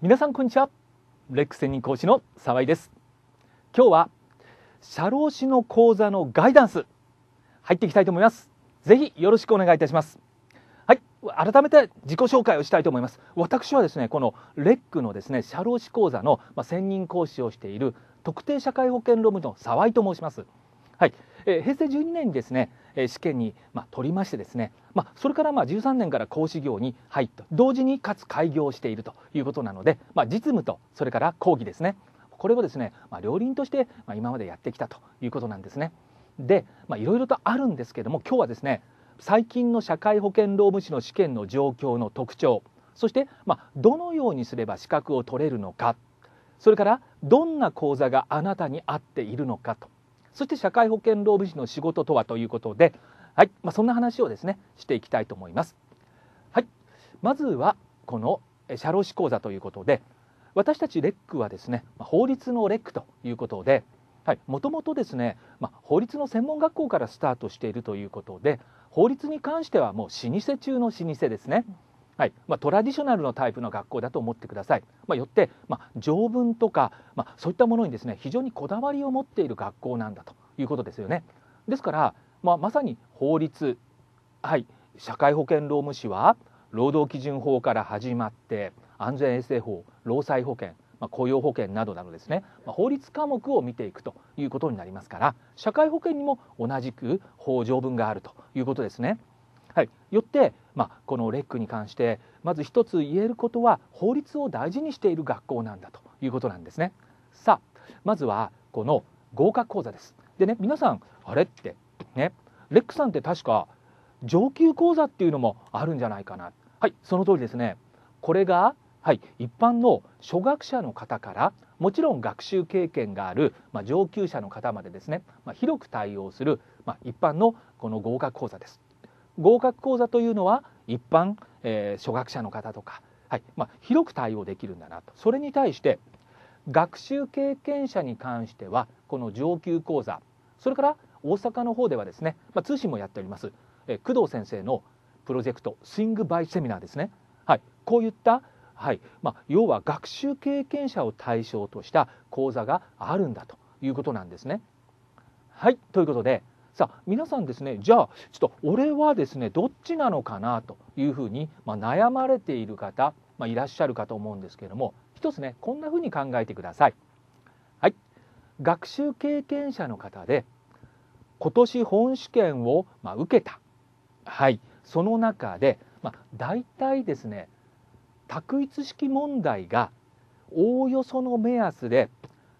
皆さんこんにちはレック専任講師の澤井です今日は社労士の講座のガイダンス入っていきたいと思いますぜひよろしくお願いいたしますはい改めて自己紹介をしたいと思います私はですねこのレックのですね社労士講座の、まあ、専任講師をしている特定社会保険労務の澤井と申しますはい、えー、平成12年にですね、試験に、ま取りましてですね、まあ、それからまあ13年から講師業に入った同時にかつ開業しているということなので、まあ、実務とそれから講義ですねこれをですね、まあ、両輪として、ま今までやってきたということなんですね。でいろいろとあるんですけども今日はですね最近の社会保険労務士の試験の状況の特徴そして、まどのようにすれば資格を取れるのかそれからどんな講座があなたに合っているのかとそして社会保険労務士の仕事とはということで、はいまあ、そんな話をですねしていきたいと思います。はい、まずはこの社労士講座ということで私たちレックはですね法律のレックということでもともとですね、まあ、法律の専門学校からスタートしているということで法律に関してはもう老舗中の老舗ですね。はいまあ、トラディショナルのタイプの学校だと思ってください、まあ、よって、まあ、条文とか、まあ、そういったものにですね非常にこだわりを持っている学校なんだということですよねですから、まあ、まさに法律、はい、社会保険労務士は労働基準法から始まって安全衛生法労災保険まあ、雇用保険などなどですね、まあ、法律科目を見ていくということになりますから社会保険にも同じく法条文があるということですね。はい、よって、まあ、このレックに関してまず一つ言えることは法律を大事にしている学校なんだということなんですね。さあまずはこの合格講座です。でね皆さんあれってねレックさんって確か上級講座っていうのもあるんじゃないかなはいその通りですね。これがはい、一般の初学者の方からもちろん学習経験がある、まあ、上級者の方までですね、まあ、広く対応する、まあ、一般のこの合格講座です。合格講座というのは一般、えー、初学者の方とか、はいまあ、広く対応できるんだなとそれに対して学習経験者に関してはこの上級講座それから大阪の方ではですね、まあ、通信もやっております、えー、工藤先生のプロジェクトスイングバイセミナーですね、はい、こういったはいまあ、要は学習経験者を対象とした講座があるんだということなんですね。はいということでさあ皆さんですねじゃあちょっと俺はですねどっちなのかなというふうに、まあ、悩まれている方、まあ、いらっしゃるかと思うんですけれども一つねこんなふうに考えてください。はい、学習経験者の方で今年本試験を、まあ、受けた、はい、その中で、まあ、大体ですね択一式問題がおおよその目安で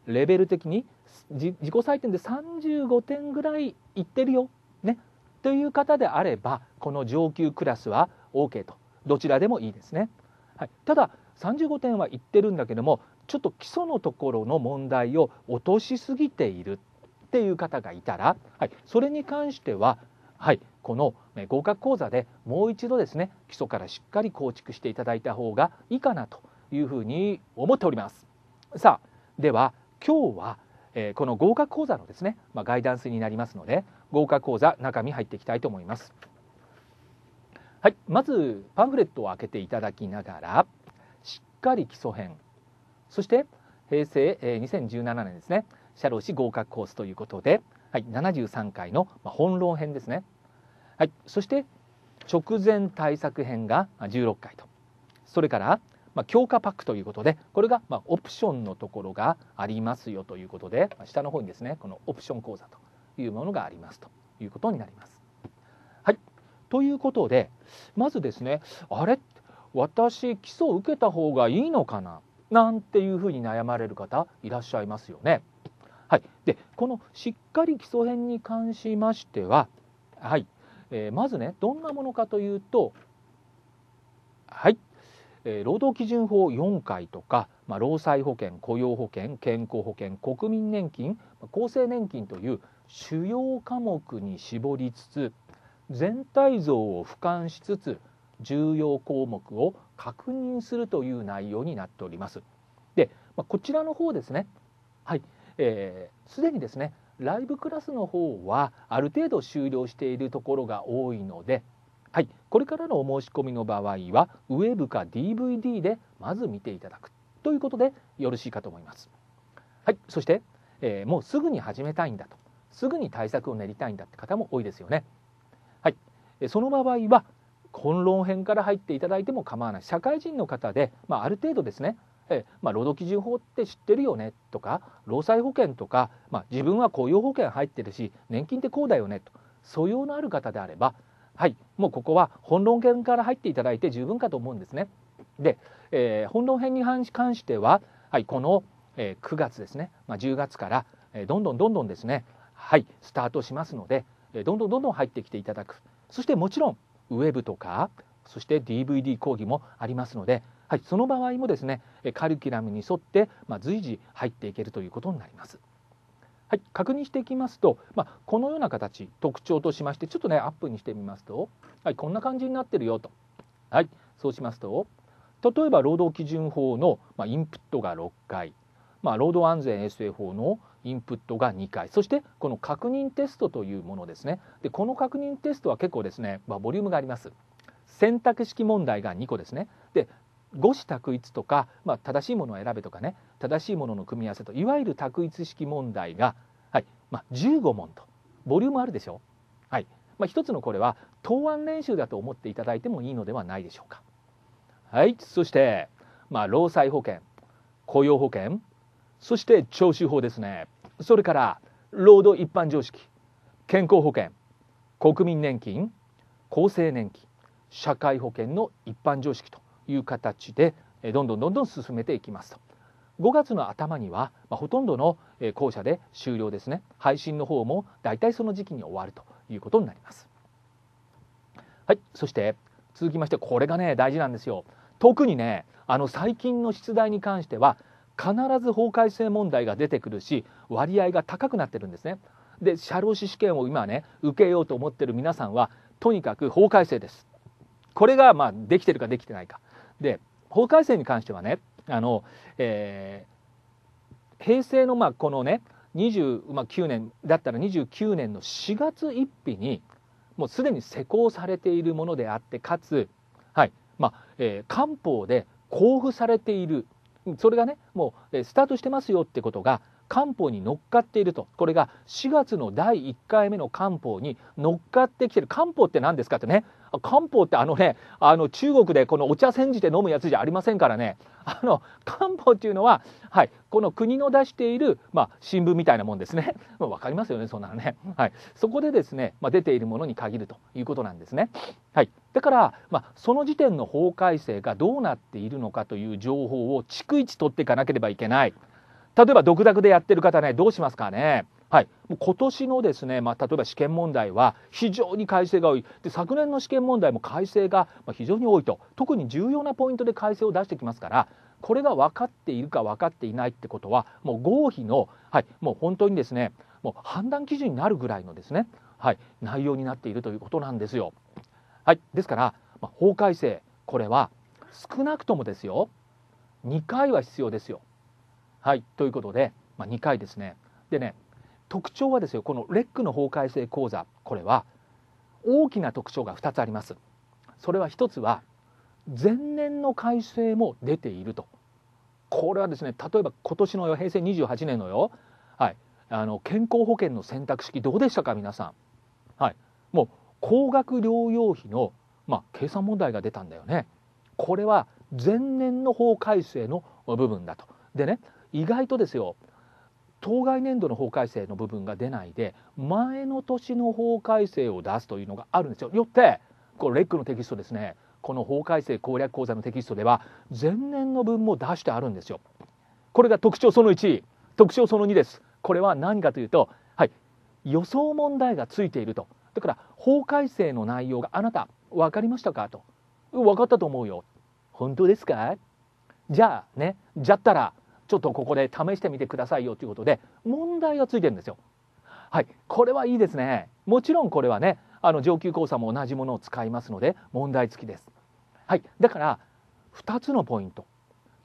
レベル的に自己採点で35点ぐらい行ってるよ、ね、という方であればこの上級クラスは OK とどちらでもいいですね。はい、ただ35点は言ってるんだけどもちょっと基礎のところの問題を落としすぎているっていう方がいたら、はい、それに関しては、はい、この合格講座でもう一度ですね基礎からしっかり構築していただいた方がいいかなというふうに思っております。さあでは今日はえー、この合格講座のですね、まあ、ガイダンスになりますので合格講座中身入っていきたいと思います。はい、まずパンフレットを開けていただきながらしっかり基礎編そして平成、えー、2017年ですね社労士合格コースということで、はい、73回の、まあ、本論編ですね、はい、そして直前対策編が16回とそれからまあ、強化パックということでこれがまオプションのところがありますよということで、ま下の方にですねこのオプション講座というものがありますということになります。はいということでまずですねあれ私基礎受けた方がいいのかななんていうふうに悩まれる方いらっしゃいますよね。はい、でこのしっかり基礎編に関しましては、はいえー、まずねどんなものかというとはいえ労働基準法4回とか、まあ、労災保険雇用保険健康保険国民年金厚生年金という主要科目に絞りつつ全体像を俯瞰しつつ重要項目を確認するという内容になっております。で、まあ、こちらの方ですね。はい、えー、すでにですねライブクラスの方はある程度終了しているところが多いのではい、これからのお申し込みの場合はウェブか DVD でまず見ていただくということでよろしいかと思います。はい、そして、えー、もうすぐに始めたいんだとすぐに対策を練りたいんだって方も多いですよね。はい、その場合は混論編から入っていただいても構わない社会人の方で、まあ、ある程度ですねえまあ、労働基準法って知ってるよねとか労災保険とか、まあ、自分は雇用保険入ってるし年金ってこうだよねと素養のある方であればはい、もうここは本論編から入っていただいて十分かと思うんですね。で、えー、本論編に関しては、はい、この、えー、9月ですね、まあ、10月から、えー、どんどんどんどんですね、はい、スタートしますので、えー、どんどんどんどん入ってきていただく。そしてもちろんウェブとか、そして DVD 講義もありますので、はい、その場合もですね、カリキュラムに沿って、まあ、随時入っていけるということになります。はい、確認していきますと、まあ、このような形特徴としましてちょっとねアップにしてみますと、はい、こんな感じになってるよと、はい、そうしますと例えば労働基準法の、まあ、インプットが6回、まあ、労働安全衛生法のインプットが2回そしてこの確認テストというものですねでこの確認テストは結構ですね、まあ、ボリュームがあります選択式問題が2個ですねで五子択一とか、まあ、正しいものを選べとかね正しいものの組み合わせといわゆる択一式問題が、はいまあ、15問とボリュームあるでしょ、う、はいまあ、一つのこれは答案練習だと思っていただいてもいいのではないでしょうか。はい、そして、まあ、労災保険雇用保険そして徴収法ですねそれから労働一般常識健康保険国民年金厚生年金社会保険の一般常識という形でどんどんどんどん進めていきますと。5月の頭には、まあ、ほとんどの校舎で終了ですね配信の方も大体その時期に終わるということになりますはいそして続きましてこれがね大事なんですよ特にねあの最近の出題に関しては必ず法改正問題が出てくるし割合が高くなってるんですねで社労士試験を今ね受けようと思ってる皆さんはとにかく法改正ですこれがまあできてるかできてないかで法改正に関してはねあの、えー、平成のまあこのね29年だったら29年の4月1日にもうすでに施行されているものであってかつ、はいまあえー、官報で交付されているそれがねもうスタートしてますよってことが官報に乗っかっているとこれが4月の第1回目の官報に乗っかってきてる官報って何ですかってね漢方ってあのね、あの中国でこのお茶煎じて飲むやつじゃありませんからね。あの漢方っていうのは、はい、この国の出している、まあ、新聞みたいなもんですね。まあ、分かりますよね、そんなのね。はい、そこでですね、まあ、出ているものに限るということなんですね。はい、だから、まあ、その時点の法改正がどうなっているのかという情報を逐一取っていかなければいけない。例えば独学でやってる方ねどうしますかねはい、もう今年のですね、まあ、例えば試験問題は非常に改正が多いで昨年の試験問題も改正が非常に多いと特に重要なポイントで改正を出してきますからこれが分かっているか分かっていないってことはもう合否の、はい、もう本当にですねもう判断基準になるぐらいのですね、はい、内容になっているということなんですよ。はい、ですから、まあ、法改正これは少なくともですよ2回は必要ですよ。はいということで、まあ、2回ですね。でね特徴はですよこのレックの法改正講座これは大きな特徴が2つありますそれは1つは前年の改正も出ているとこれはですね例えば今年の平成28年のよ、はい、あの健康保険の選択式どうでしたか皆さん、はい、もう高額療養費の、まあ、計算問題が出たんだよねこれは前年の法改正の部分だとでね意外とですよ当該年度の法改正の部分が出ないで前の年の法改正を出すというのがあるんですよ。よってこれレックのテキストですねこの法改正攻略講座のテキストでは前年の分も出してあるんですよ。これが特徴その1特徴その2です。これは何かというと、はい、予想問題がついているとだから法改正の内容があなた分かりましたかと分かったと思うよ本当ですかじゃあねじゃったらちょっとここで試してみてくださいよということで問題がついてるんですよ。はい、これはいいですね。もちろんこれはね、あの上級講座も同じものを使いますので問題付きです。はい、だから2つのポイント。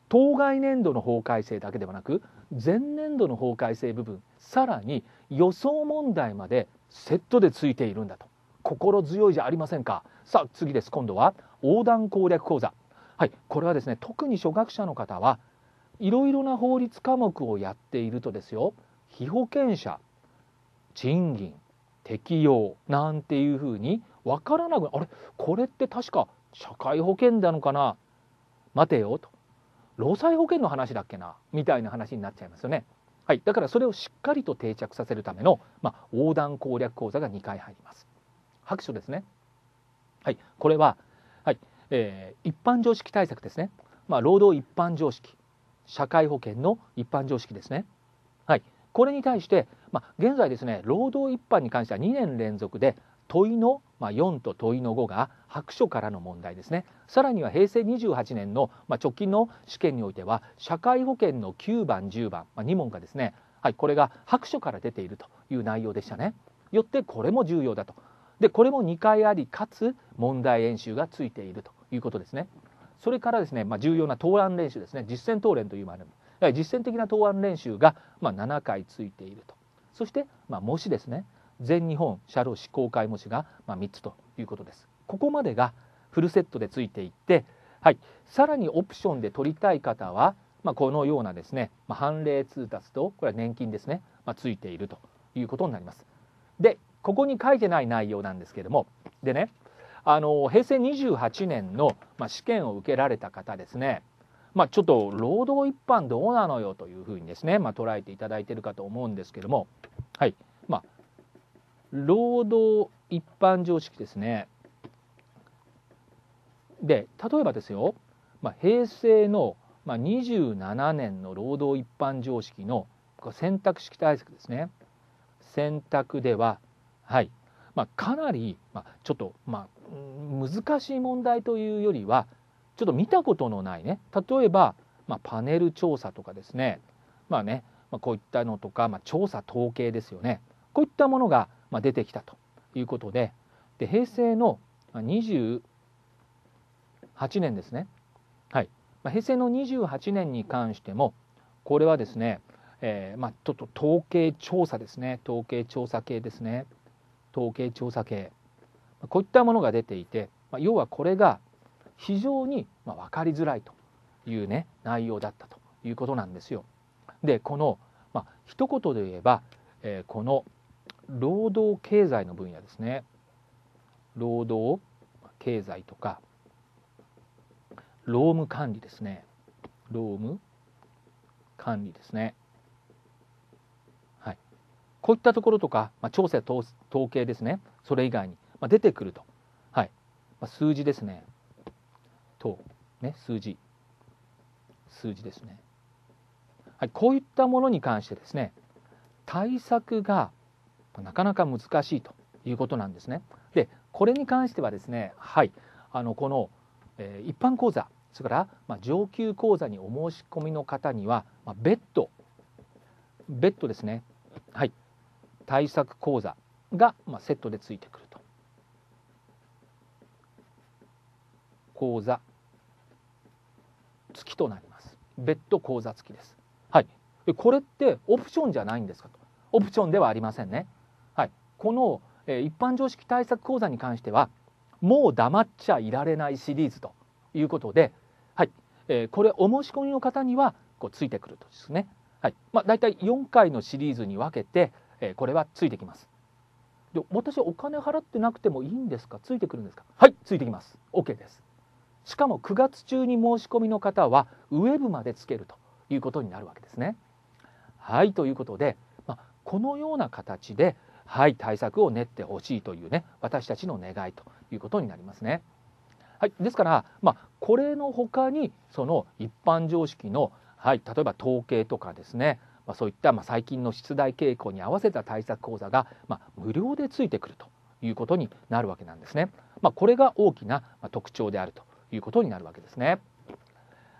当該年度の法改正だけではなく前年度の法改正部分さらに予想問題までセットでついているんだと心強いじゃありませんかさあ次です今度は横断攻略講座はいこれはですね特に初学者の方はいろいろな法律科目をやっているとですよ被保険者賃金適用なんていうふうに分からなくあれこれって確か社会保険なのかな待てよと労災保険の話だっけなみたいな話になっちゃいますよね。はい、だからそれをしっかりと定着させるための、まあ、横断攻略講座が2回入ります。白書ですね。はい、これは、はいえー、一般常識対策ですね。まあ、労働一般常識社会保険の一般常識ですね。はい、これに対して、まあ、現在ですね労働一般に関しては2年連続で問いの、まあ、4と問いの5が白書からの問題ですねさらには平成28年の、まあ、直近の試験においては社会保険の9番10番、まあ、2問がですね、はい、これが白書から出ているという内容でしたね。よってこれも重要だとでこれも2回ありかつ問題演習がついているということですね。それからですね、まあ、重要な投案練習ですね実践投練というもある実践的な投案練習が、まあ、7回ついているとそして、まあ、模試ですね全日本社労士公開模試が、まあ、3つということですここまでがフルセットでついていってはいさらにオプションで取りたい方はまあ、このようなですね、まあ、判例通達とこれは年金ですね、まあ、ついているということになります。でここに書いてない内容なんですけれどもでねあの平成28年の、まあ、試験を受けられた方ですねまあ、ちょっと労働一般どうなのよというふうにですね、まあ、捉えていただいているかと思うんですけども、はいまあ、労働一般常識ですね。で例えばですよ、まあ、平成の、まあ、27年の労働一般常識の選択式対策ですね選択では、はい、まあ、かなり、まあ、ちょっと、まあ、難しい問題というよりはちょっと見たことのないね例えば、まあ、パネル調査とかですねまあね、まあ、こういったのとか、まあ、調査統計ですよねこういったものが、まあ、出てきたということでで平成の28年ですね、はいまあ、平成の28年に関してもこれはですね、えーまあ、ちょっと統計調査ですね統計調査系ですね。統計調査系こういったものが出ていて、まあ、要はこれが非常に分かりづらいというね内容だったということなんですよ。でこの、まあ、一言で言えば、えー、この労働経済の分野ですね労働経済とか労務管理ですね労務管理ですね。はい、こういったところとか、まあ、調査統計ですね、それ以外に、まあ、出てくると、はいまあ、数字ですね、と、ね、数字、数字ですね、はい、こういったものに関してですね、対策がなかなか難しいということなんですね。で、これに関してはですね、はい、あのこの、えー、一般講座、それから、まあ、上級講座にお申し込みの方には、まあ、別途、別途ですね、はい、対策講座が、まあ、セットでついてくると。口座付きとなります。別途口座付きです。はい。これってオプションじゃないんですかと。オプションではありませんね。はい。この、えー、一般常識対策講座に関しては、もう黙っちゃいられないシリーズということで、はい。えー、これお申し込みの方にはこうついてくるとですね。はい。まあ大体4回のシリーズに分けて、えー、これはついてきます。で私お金払ってなくてもいいんですかついてくるんですかはいついてきます OK ですしかも9月中に申し込みの方はウェブまでつけるということになるわけですねはいということで、まあ、このような形ではい対策を練ってほしいというね私たちの願いということになりますねはい、ですから、まあ、これのほかにその一般常識の、はい、例えば統計とかですねまあ、そういった、まあ、最近の出題傾向に合わせた対策講座が、まあ、無料でついてくるということになるわけなんですね。まあ、これが大きな特徴であるということになるわけですね。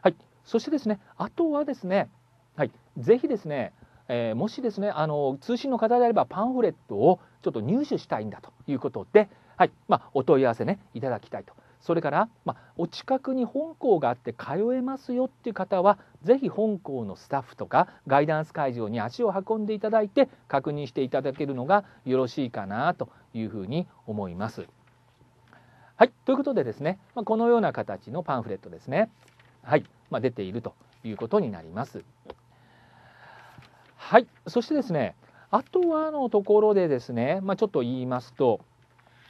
はい、そしてですね、あとはですね、はい、ぜひですね、えー、もしですね、あの通信の方であればパンフレットをちょっと入手したいんだということで、はい、まあ、お問い合わせねいただきたいと。それから、まあ、お近くに本校があって通えますよっていう方はぜひ本校のスタッフとかガイダンス会場に足を運んでいただいて確認していただけるのがよろしいかなというふうに思います。はいということでですね、まあ、このような形のパンフレットですね、はいまあ、出ているということになります。はいそしてですねあとはのところでですね、まあ、ちょっと言いますと、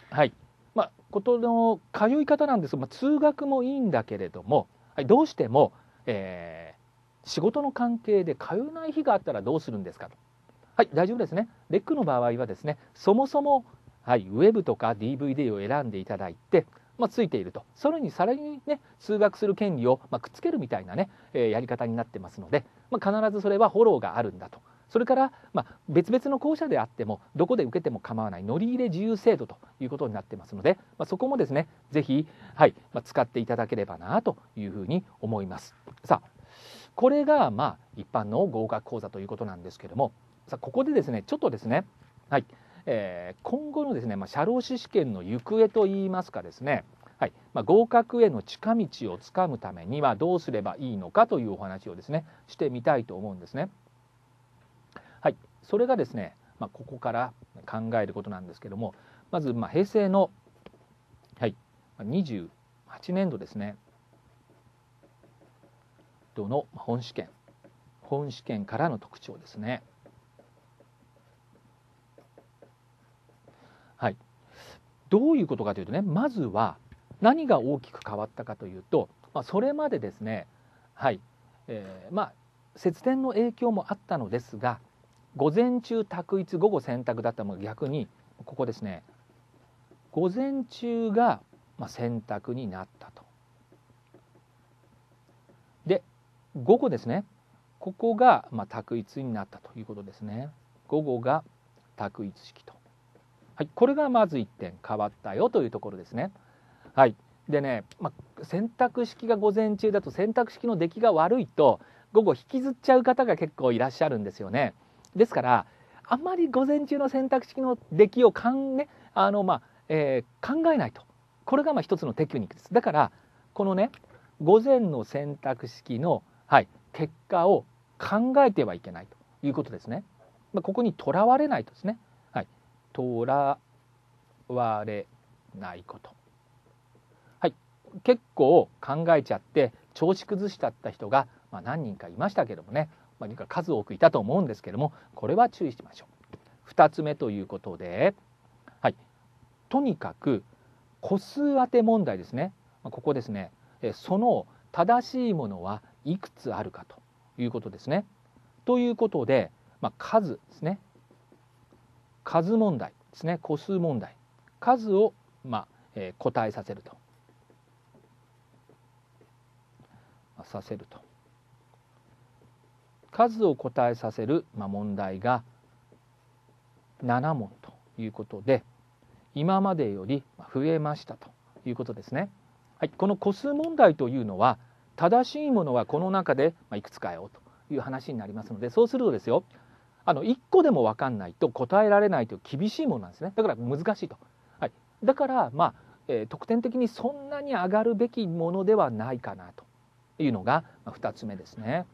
はい、まあ、ことの通い方なんですが、まあ、通学もいいんだけれども、はい、どうしても、え仕事の関係で通えない日があったらどうするんですかと。はい、大丈夫ですね。レックの場合はですね、そもそも、はい、ウェブとか DVD を選んでいただいて、まあ、ついていると。それにさらにね、通学する権利を、まあ、くっつけるみたいなね、えー、やり方になってますので、まあ、必ずそれはフォローがあるんだと。それから、まあ、別々の校舎であってもどこで受けても構わない乗り入れ自由制度ということになってますので、まあ、そこもですね是非、はいまあ、使っていただければなというふうに思います。さあこれがまあ一般の合格講座ということなんですけどもさあここでですねちょっとですねはい、えー、今後のですね、まあ、社労士試験の行方といいますかですねはいまあ、合格への近道をつかむためにはどうすればいいのかというお話をですねしてみたいと思うんですね。はい、それがですね、まあ、ここから考えることなんですけどもまずま平成の、はい、28年度ですねトの本試験本試験からの特徴ですね。はい、どういうことかというとねまずは何が大きく変わったかというと、まあ、それまでですねはい、えー、まあ節電の影響もあったのですが午前中択一午後選択だったのが逆にここですね午前中が選択になったと午後ですねここが、ま択一になったということですね午後が択一式と、はい、これがまず1点変わったよというところですねはいでね、まあ、選択式が午前中だと選択式の出来が悪いと午後引きずっちゃう方が結構いらっしゃるんですよねですからあんまり午前中の選択式の出来をかん、ねあのまあえー、考えないとこれがまあ一つのテクニックですだからこのね午前の選択式のはい、結果を考えてはいけないということですね。まあ、ここにとらわれないとですね。はい、とらわれないこと。はい、結構考えちゃって調子崩しだった人が、まあ、何人かいましたけどもね、まあ、数多くいたと思うんですけどもこれは注意しましょう。2つ目ということで、はい、とにかく個数当て問題ですね。ここですね。その正しいものはいくつあるかということですね。ということで、まあ、数ですね数問題ですね個数問題数を、まあえー、答えさせると、まあ、させると数を答えさせる、まあ、問題が7問ということで今までより増えましたということですね。はい、この個数問題というのは正しいものはこの中で、まいくつかよという話になりますのでそうするとですよあの1個でも分かんないと答えられないという厳しいものなんですねだから難しいと、はい、だからまあ、えー、得点的にそんなに上がるべきものではないかなというのが2つ目ですね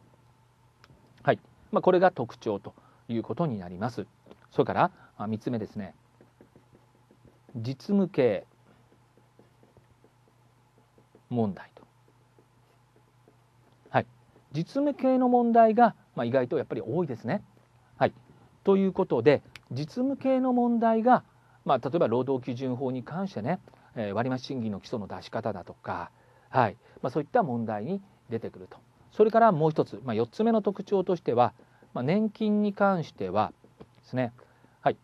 はいまあ、これが特徴ということになりますそれから3つ目ですね実務系問題実務系の問題が、まあ、意外とやっぱり多いですね。はい、ということで実務系の問題が、まあ、例えば労働基準法に関してね、えー、割増賃金の基礎の出し方だとか、はいまあ、そういった問題に出てくると。それからもう一つ、まあ、4つ目の特徴としては、まあ、年金に関してはですね、はい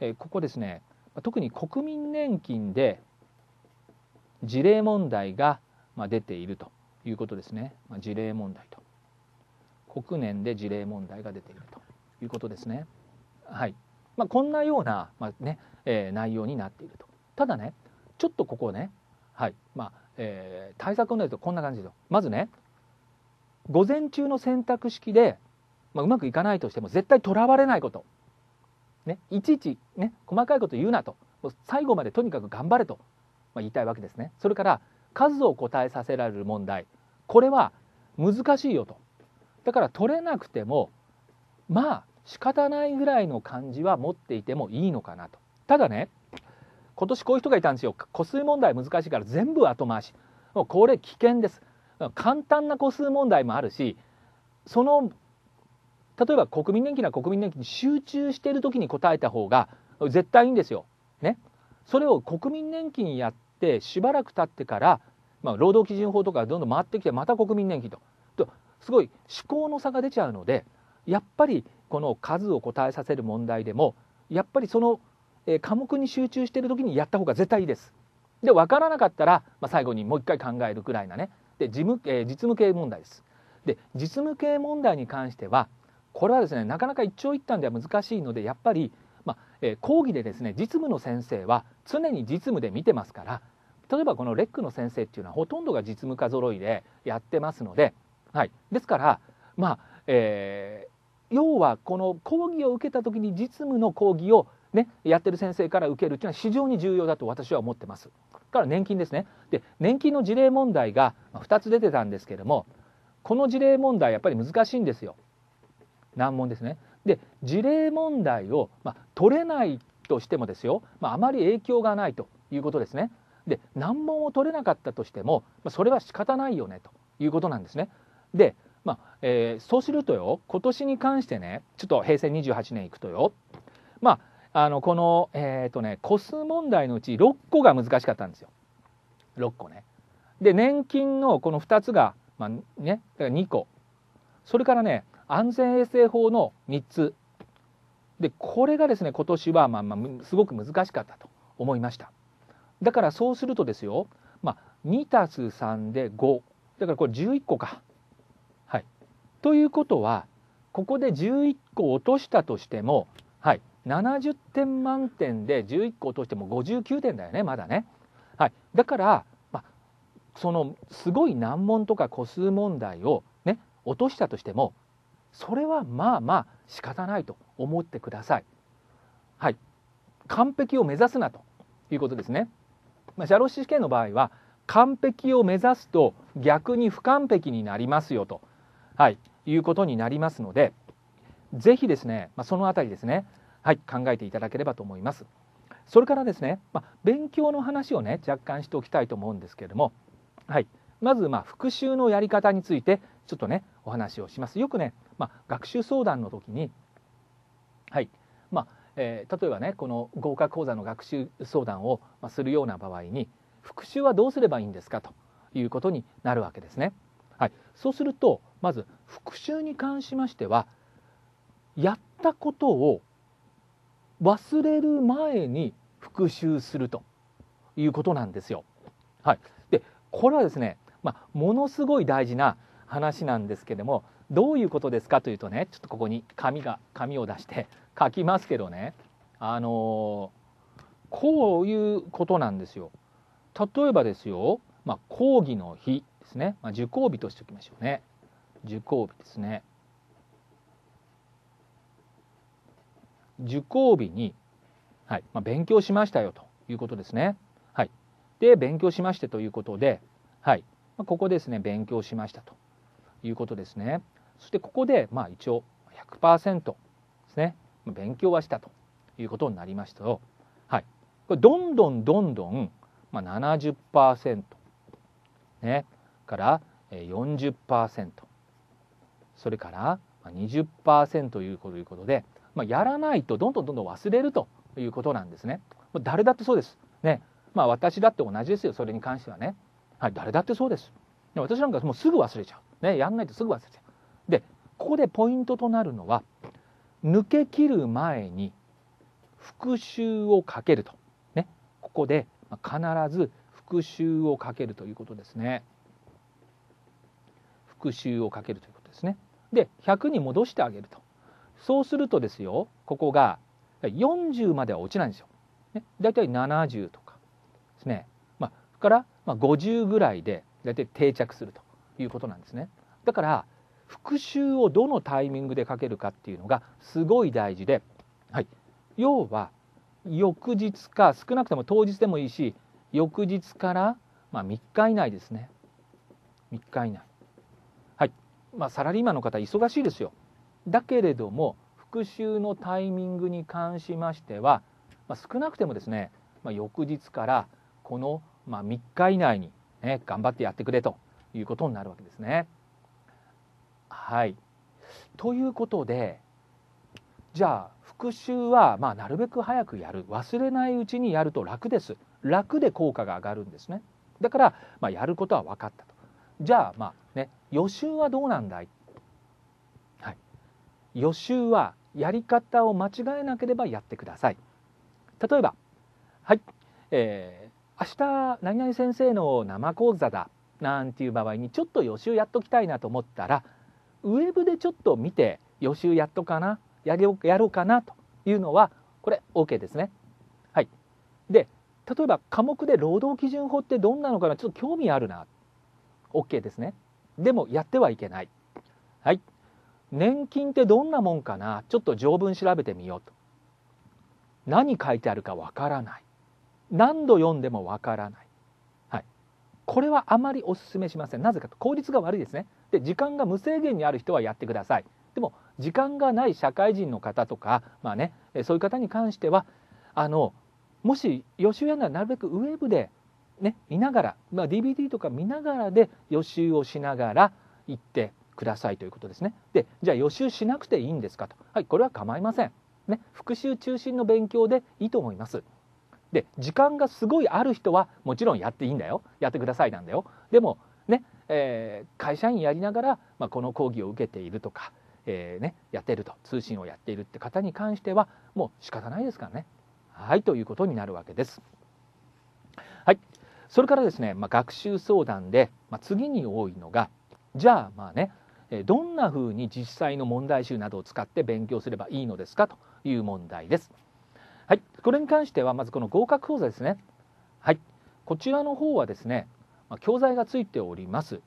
えー、ここですね特に国民年金で事例問題が出ているということですね、まあ、事例問題と。国年で事例問題が出ているということですね。はいまあ、こんなような、まあ、ねえー、内容になっていると。ただねちょっとここね、はいまあえー、対策を練るとこんな感じですよ。まずね午前中の選択式で、まあ、うまくいかないとしても絶対とらわれないこと、ね、いちいち、ね、細かいこと言うなと最後までとにかく頑張れと、まあ、言いたいわけですね。それから数を答えさせられる問題これは難しいよとだから取れなくてもまあ仕方ないぐらいの感じは持っていてもいいのかなとただね今年こういう人がいたんですよ個数問題難しいから全部後回しもうこれ危険です簡単な個数問題もあるしその例えば国民年金な国民年金に集中している時に答えた方が絶対いいんですよ。ね、それを国民年金やってしばらく経ってから、まあ、労働基準法とかどんどん回ってきてまた国民年金とすごい思考の差が出ちゃうのでやっぱりこの数を答えさせる問題でもやっぱりその科目に集中してる時にやった方が絶対いいです。で分からなかったら、まあ、最後にもう一回考えるくらいなねで事務、えー、実務系問題です。で実務系問題に関してはこれはですねなかなか一長一短では難しいのでやっぱり、まあえー、講義でですね実務の先生は常に実務で見てますから例えばこのレックの先生っていうのはほとんどが実務家揃いでやってますのではい、ですから、まあえー、要はこの講義を受けた時に実務の講義を、ね、やってる先生から受けるというのは非常に重要だと私は思ってます。から年金ですねで年金の事例問題が2つ出てたんですけれどもこの事例問題やっぱり難しいんですよ難問ですね。で事例問題を、まあ、取れないとしてもですよ、まあ、あまり影響がないということですね。で難問を取れなかったとしても、まあ、それは仕方ないよねということなんですね。で、まあえー、そうするとよ今年に関してねちょっと平成28年いくとよまああのこのえっ、ー、とね個数問題のうち6個が難しかったんですよ6個ね。で年金のこの2つが、まあね、だから2個それからね安全衛生法の3つでこれがですね今年はまあまあすごく難しかったと思いましただからそうするとですよ、まあ、2たす3で5だからこれ11個かということはここで11個落としたとしても、はい、70点満点で11個落としても59点だよねまだね。はい、だから、まそのすごい難問とか個数問題を、ね、落としたとしてもそれはまあまあ仕方ないと思ってください。はい、完璧を目指すなということですね。まあ、シャロ試験の場合は完璧を目指すと逆に不完璧になりますよと。はい、いうことになりますのでぜひですね、まあ、そのあたりですね、はい、考えていただければと思います。それからですね、まあ、勉強の話をね若干しておきたいと思うんですけれども、はい、まずまあ復習のやり方についてちょっとねお話をします。よくね、まあ、学習相談の時に、はいまあえー、例えばねこの合格講座の学習相談をするような場合に復習はどうすればいいんですかということになるわけですね。はい、そうするとまず復習に関しましてはやったことを忘れる前に復習するということなんですよ。はい、でこれはですね、まあ、ものすごい大事な話なんですけどもどういうことですかというとねちょっとここに紙が紙を出して書きますけどねあのー、こういうことなんですよ。例えばですよ、まあ、講義の日ですね、まあ、受講日としておきましょうね受講日ですね受講日に、はいまあ、勉強しましたよということですね。はい、で勉強しましてということで、はいまあ、ここですね勉強しましたということですね。そしてここで、まあ、一応100%ですね勉強はしたということになりましたよ。はい、これどんどんどんどん、まあ70、70%ねから40%それから20%ということで、まあ、やらないとどんどんどんどん忘れるということなんですね。誰だってそうです。ね。まあ私だって同じですよ、それに関してはね。はい、誰だってそうです。私なんかもうすぐ忘れちゃう。ね、やんないとすぐ忘れちゃう。で、ここでポイントとなるのは、抜け切る前に復習をかけると。ね。ここで必ず復習をかけるということですね。復習をかけるということですね。で100に戻してあげるとそうするとですよここが40までは落ちないんですよ。ね、だいたい70とかですね、まあ、それから50ぐらいでだいたい定着するということなんですね。だから復習をどのタイミングでかけるかっていうのがすごい大事で、はい、要は翌日か少なくとも当日でもいいし翌日からまあ3日以内ですね3日以内まあ、サラリーマンの方忙しいですよだけれども復習のタイミングに関しましては、まあ、少なくてもですね、まあ、翌日からこの、ま3日以内に、ね、頑張ってやってくれということになるわけですね。はい、ということでじゃあ復習は、まなるべく早くやる忘れないうちにやると楽です楽で効果が上がるんですねだから、まやることは分かったとじゃあ、まね、予習はどうなんだい、はい、予習はやり方を間違えなければやってください例えばはい、えー、明日何々先生の生講座だなんていう場合にちょっと予習やっときたいなと思ったらウェブでちょっと見て予習やっとかなやりやろうかなというのはこれ OK ですね。はい、で例えば科目で労働基準法ってどんなのかなちょっと興味あるな OK ですね。でもやってはいけない。はい。年金ってどんなもんかなちょっと条文調べてみようと。何書いてあるかわからない。何度読んでもわからない。はい。これはあまりお勧めしません。なぜかと効率が悪いですね。で、時間が無制限にある人はやってください。でも時間がない社会人の方とか、まあね、そういう方に関してはあのもし予習やならなるべくウェブでね、見ながら、まあ、DVD とか見ながらで予習をしながら行ってくださいということですね。でじゃあ予習しなくていいんですかと、はい、これは構いません。ね、復習中心の勉強でいいと思います。で時間がすごいある人はもちろんやっていいんだよやってくださいなんだよ。でもね、えー、会社員やりながら、まあ、この講義を受けているとか、えー、ね、やってると通信をやっているって方に関してはもう仕方ないですからね。はいということになるわけです。それからですね、まあ、学習相談で、まあ、次に多いのがじゃあまあねどんなふうに実際の問題集などを使って勉強すればいいのですかという問題です。はい、これに関してはまずこの合格講座ですね。はい、こちらの方はですね、まあ、教材がついております。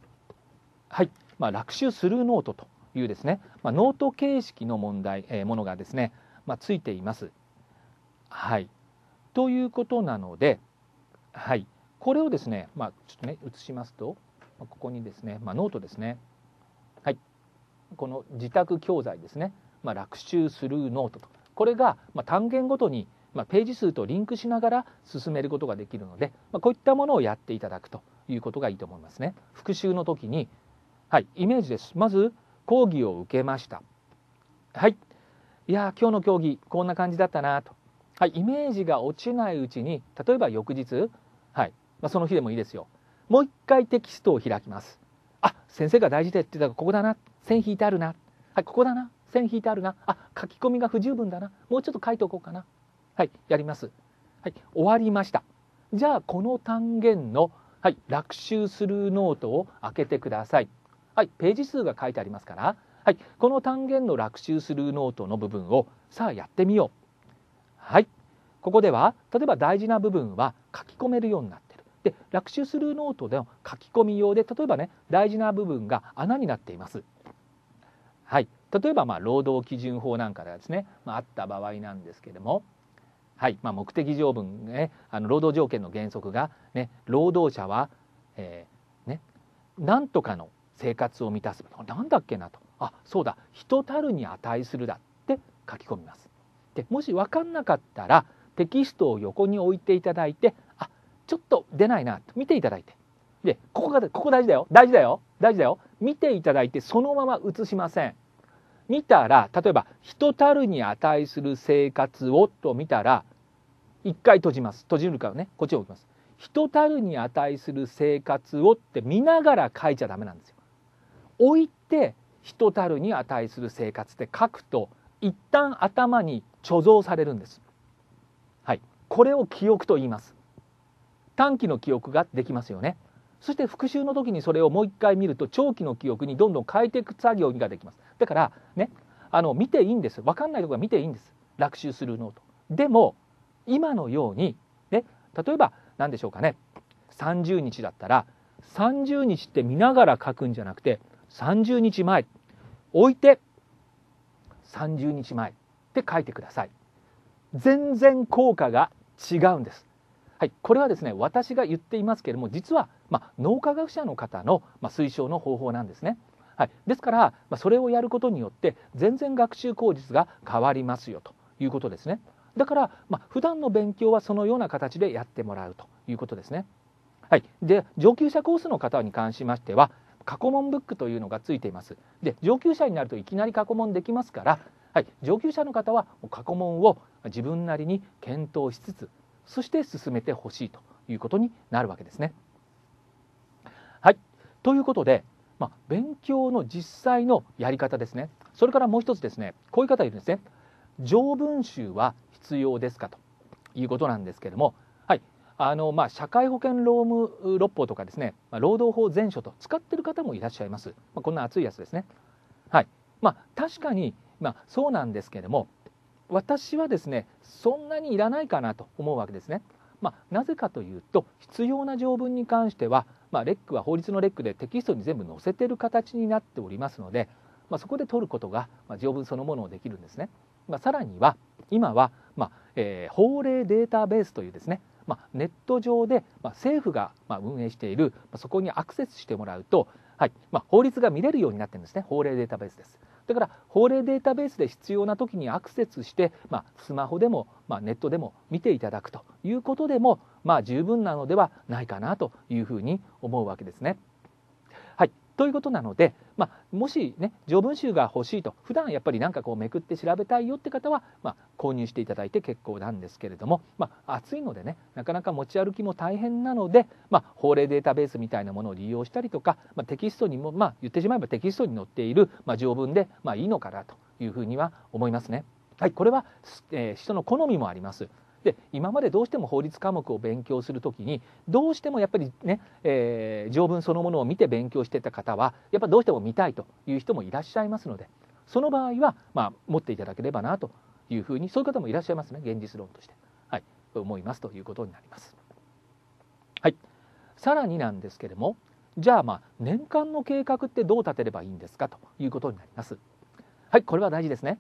はい、まあ、学習スルーノートというですね、まあ、ノート形式の問題、えー、ものがですね、まついています。はい、ということなので、はい、これをですね、まあ、ちょっとね、移しますと、ここにですね、まあ、ノートですね。はい。この自宅教材ですね。まあ、学習スルーノートと。これが、ま単元ごとに、まページ数とリンクしながら進めることができるので、まこういったものをやっていただくということがいいと思いますね。復習の時に、はい、イメージです。まず、講義を受けました。はい。いや今日の競技、こんな感じだったなと、はい、イメージが落ちないうちに例えば翌日、はい、まあ、その日でもいいですよもう一回テキストを開きますあ先生が大事でって言ったらここだな線引いてあるなはいここだな線引いてあるなあ書き込みが不十分だなもうちょっと書いておこうかなはいやりますはい終わりましたじゃあこの単元の、はい、学習するノートを開けてくださいはいページ数が書いてありますからはい、この単元の学習するノートの部分をさあやってみよう。はい、ここでは例えば大事な部分は書き込めるようになっで学習するノートでの書き込み用で例えばね大事な部分が穴になっています。はい例えばまあ労働基準法なんかではですね、まあ、あった場合なんですけども、はいまあ、目的条文、ね、あの労働条件の原則が、ね、労働者は、えーね、なんとかの生活を満たすなんだっけなとあそうだ人たるに値するだって書き込みます。でもし分かんなかったらテキストを横に置いていただいてあちょっと出ないなと見ていただいてでここがここ大事だよ大事だよ大事だよ見ていただいてそのまま映しません見たら例えば「人たるに値する生活を」と見たら一回閉じます閉じるからねこっちを置きます「人たるに値する生活を」って見ながら書いちゃダメなんですよ置いて「人たるに値する生活」って書くと一旦頭に貯蔵されるんですはいこれを記憶と言います短期の記憶ができますよねそして復習の時にそれをもう一回見ると長期の記憶にどんどん変えていく作業ができますだからねあの見ていいんです分かんないところは見ていいんです学習するノートでも今のように、ね、例えば何でしょうかね30日だったら30日って見ながら書くんじゃなくて30日前置いて30日前って書いてください全然効果が違うんですはい、これはですね私が言っていますけれども実は、まあ、脳科学者の方の、まあ、推奨の方法なんですね。はい、ですから、まあ、それをやることによって全然学習口実が変わりますよということですねだから、まあ、普段の勉強はそのような形でやってもらうということですね、はい、で上級者コースの方に関しましては過去問ブックというのがついていますで上級者になるといきなり過去問できますから、はい、上級者の方は過去問を自分なりに検討しつつそして進めてほしいということになるわけですね。はいということで、まあ、勉強の実際のやり方ですねそれからもう一つですねこういう方いるんですね。条文集は必要ですかということなんですけれども、はいあのまあ、社会保険労務六法とかですね、まあ、労働法全書と使っている方もいらっしゃいます、まあ、こんな熱いやつですね。はいまあ、確かに、まあ、そうなんですけども私はですねそんなにいらないかなと思うわけですね。まあ、なぜかというと必要な条文に関しては、まあ、レックは法律のレックでテキストに全部載せてる形になっておりますので、まあ、そこで取ることが、ま条文そのものをできるんですね。まさらには今は、まえー、法令データベースというですね、まネット上で、ま政府が、ま運営している、まそこにアクセスしてもらうとはいまあ、法律が見れるようになってるんですね、法令データベースです。だから法令データベースで必要な時にアクセスして、まあ、スマホでも、まあ、ネットでも見ていただくということでも、まあ、十分なのではないかなというふうに思うわけですね。ということなので、まあ、もしね条文集が欲しいと普段やっぱりなんかこうめくって調べたいよって方は、まあ、購入していただいて結構なんですけれども、まあ、暑いのでねなかなか持ち歩きも大変なので、まあ、法令データベースみたいなものを利用したりとか、まあ、テキストにも、まあ、言ってしまえばテキストに載っている、まあ、条文で、まあ、いいのかなというふうには思いますね。はい、これは、えー、人の好みもあります。で今までどうしても法律科目を勉強する時にどうしてもやっぱりね、えー、条文そのものを見て勉強してた方はやっぱどうしても見たいという人もいらっしゃいますのでその場合は、まあ、持っていただければなというふうにそういう方もいらっしゃいますね現実論として、はい、思いますということになります。はい、さらになんですけれどもじゃあまあ年間の計画ってどう立てればいいんですかということになります。はいこれは大事ですね。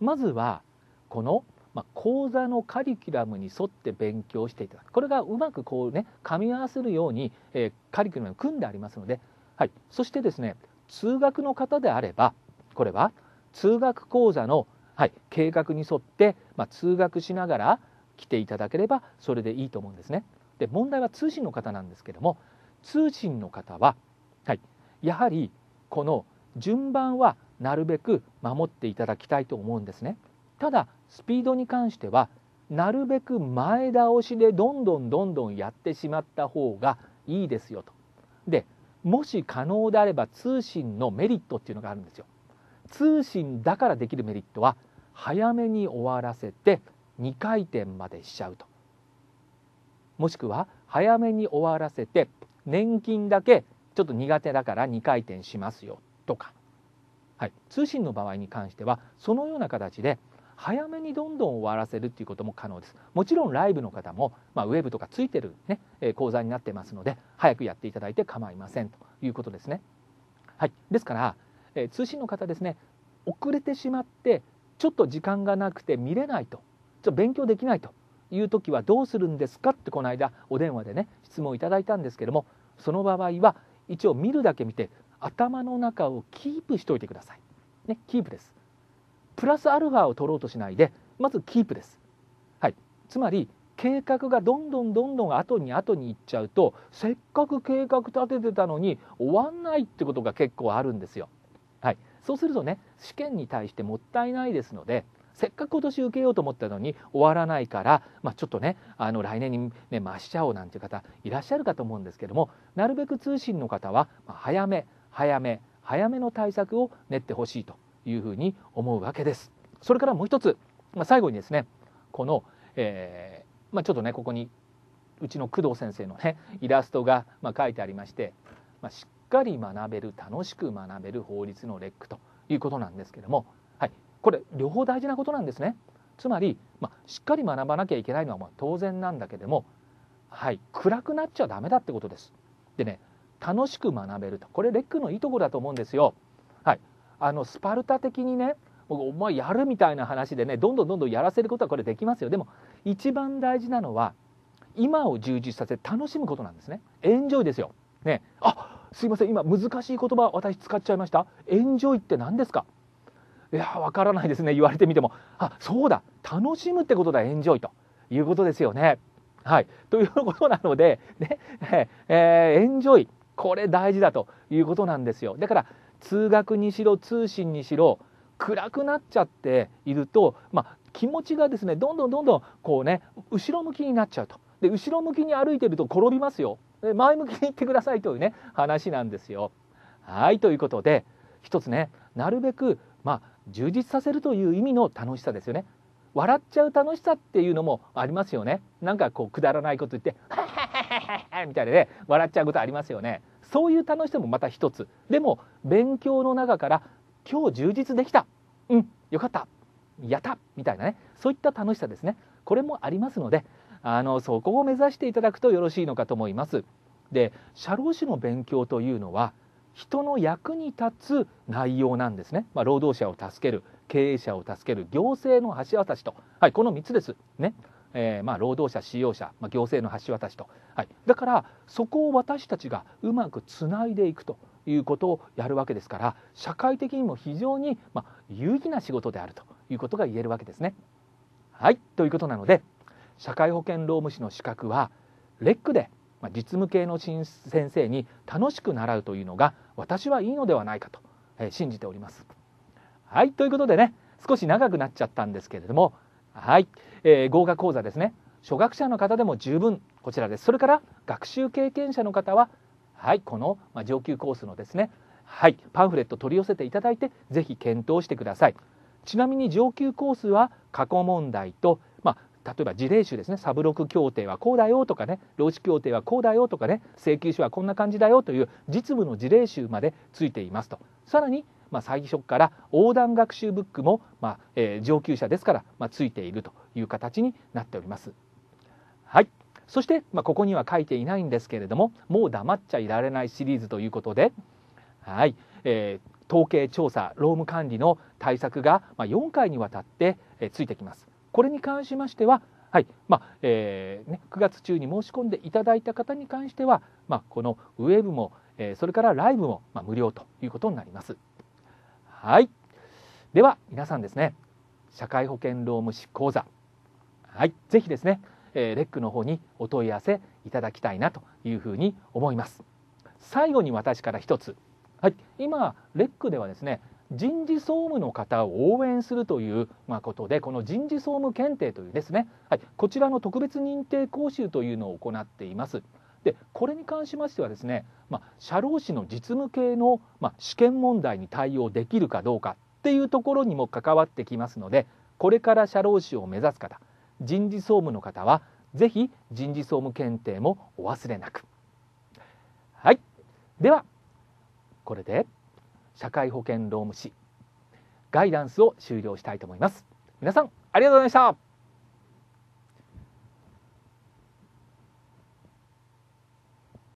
まずはこのまあ、講座のカリキュラムに沿って勉強していただくこれがうまくこうね噛み合わせるように、えー、カリキュラムを組んでありますので、はい、そしてですね通学の方であればこれは通学講座の、はい、計画に沿って、まあ、通学しながら来ていただければそれでいいと思うんですね。で問題は通信の方なんですけども通信の方は、はい、やはりこの順番はなるべく守っていただきたいと思うんですね。ただスピードに関してはなるべく前倒しでどんどんどんどんやってしまった方がいいですよと。でもし可能であれば通信のメリットっていうのがあるんですよ。通信だからできるメリットは早めに終わらせて2回転までしちゃうと。もしくは早めに終わらせて年金だけちょっと苦手だから2回転しますよとか、はい、通信の場合に関してはそのような形で早めにどんどん終わらせるっていうことも可能ですもちろんライブの方も、まあ、ウェブとかついてるね、え講座になってますので早くやっていただいて構いませんということですねはいですから、え通信の方ですね遅れてしまってちょっと時間がなくて見れないとちょっと勉強できないという時はどうするんですかってこの間お電話でね質問いただいたんですけどもその場合は一応見るだけ見て頭の中をキープしておいてください。ね、キープですプラスアルファを取ろうとしないでまずキープです、はい、つまり計画がどんどんどんどん後に後に行っちゃうとせっかく計画立ててたのに終わんないってことが結構あるんですよ。はい、そうするとね試験に対してもったいないですのでせっかく今年受けようと思ったのに終わらないから、まあ、ちょっとねあの来年に、ね、増しちゃおうなんていう方いらっしゃるかと思うんですけどもなるべく通信の方は早め早め早めの対策を練ってほしいというふうに思うわけです。それからもう一つ、まあ、最後にですねこの、えー、まあ、ちょっとねここにうちの工藤先生のねイラストが、まあ書いてありまして、まあ、しっかり学べる楽しく学べる法律のレックということなんですけども、はい、これ両方大事なことなんですね。つまり、まあ、しっかり学ばなきゃいけないのはまあ当然なんだけども、はい、暗くなっちゃダメだってことです。でね楽しく学べるとこれレックのいいところだと思うんですよ。はい、あのスパルタ的にねお前やるみたいな話でねどんどんどんどんやらせることはこれできますよでも一番大事なのは今を充実させて楽しむことなんですねエンジョイですよ、ね、あすいません今難しい言葉私使っちゃいましたエンジョイって何ですかいやわからないですね言われてみてもあそうだ楽しむってことだエンジョイということですよねはいということなのでね、えー、エンジョイこれ大事だということなんですよだから通学にしろ通信にしろ暗くなっちゃっていると、まあ、気持ちがですねどんどんどんどんこうね後ろ向きになっちゃうとで後ろ向きに歩いてると転びますよで前向きに行ってくださいというね話なんですよ。はいということで一つねなるべく、まあ、充実させるという意味の楽しさですよね。笑っちゃう楽しさっていうのもありますよね。なんかこうくだらないこと言って「みたいなね笑っちゃうことありますよね。そういう楽しさもまた一つでも勉強の中から今日充実できたうんよかったやったみたいなねそういった楽しさですねこれもありますのであのそこを目指していただくとよろしいのかと思います。で社労士の勉強というのは人の役に立つ内容なんですね、まあ、労働者を助ける経営者を助ける行政の橋渡しと、はい、この3つですねえー、まあ、労働者使用者、まあ、行政の橋渡しと、はい、だからそこを私たちがうまくつないでいくということをやるわけですから社会的にも非常に、まあ、有意義な仕事であるということが言えるわけですね。はいということなので社会保険労務士の資格はレックで、まあ、実務系の先生に楽しく習うというのが私はいいのではないかと、えー、信じております。はいということでね少し長くなっちゃったんですけれどもはい、えー、合格講座ですね初学者の方でも十分こちらですそれから学習経験者の方ははいこの、ま上級コースのですねはいパンフレット取り寄せていただいて是非検討してくださいちなみに上級コースは過去問題と、まあ、例えば事例集ですね「サブロク協定はこうだよ」とかね「労使協定はこうだよ」とかね「請求書はこんな感じだよ」という実務の事例集までついていますとさらにまあ、最初から横断学習ブックも、まあ、えー、上級者ですから、まあ、ついているという形になっております。はいそして、まここには書いていないんですけれどももう黙っちゃいられないシリーズということで、はいえー、統計調査労務管理の対策が、ま4回にわたって、えー、ついてきます。これに関しましてははいまあ、えー、ね、9月中に申し込んでいただいた方に関しては、まあ、このウェブも、えー、それからライブも、まあ、無料ということになります。はいでは皆さんですね社会保険労務士講座はい是非ですね、えー、レックの方にお問い合わせいただきたいなというふうに思います最後に私から一つはい今レックではですね人事総務の方を応援するという、まことでこの人事総務検定というですね、はい、こちらの特別認定講習というのを行っています。でこれに関しましてはですね、まあ、社労士の実務系の、まあ、試験問題に対応できるかどうかっていうところにも関わってきますのでこれから社労士を目指す方人事総務の方は是非人事総務検定もお忘れなく。はい、ではこれで社会保険労務士ガイダンスを終了したいと思います。皆さんありがとうございました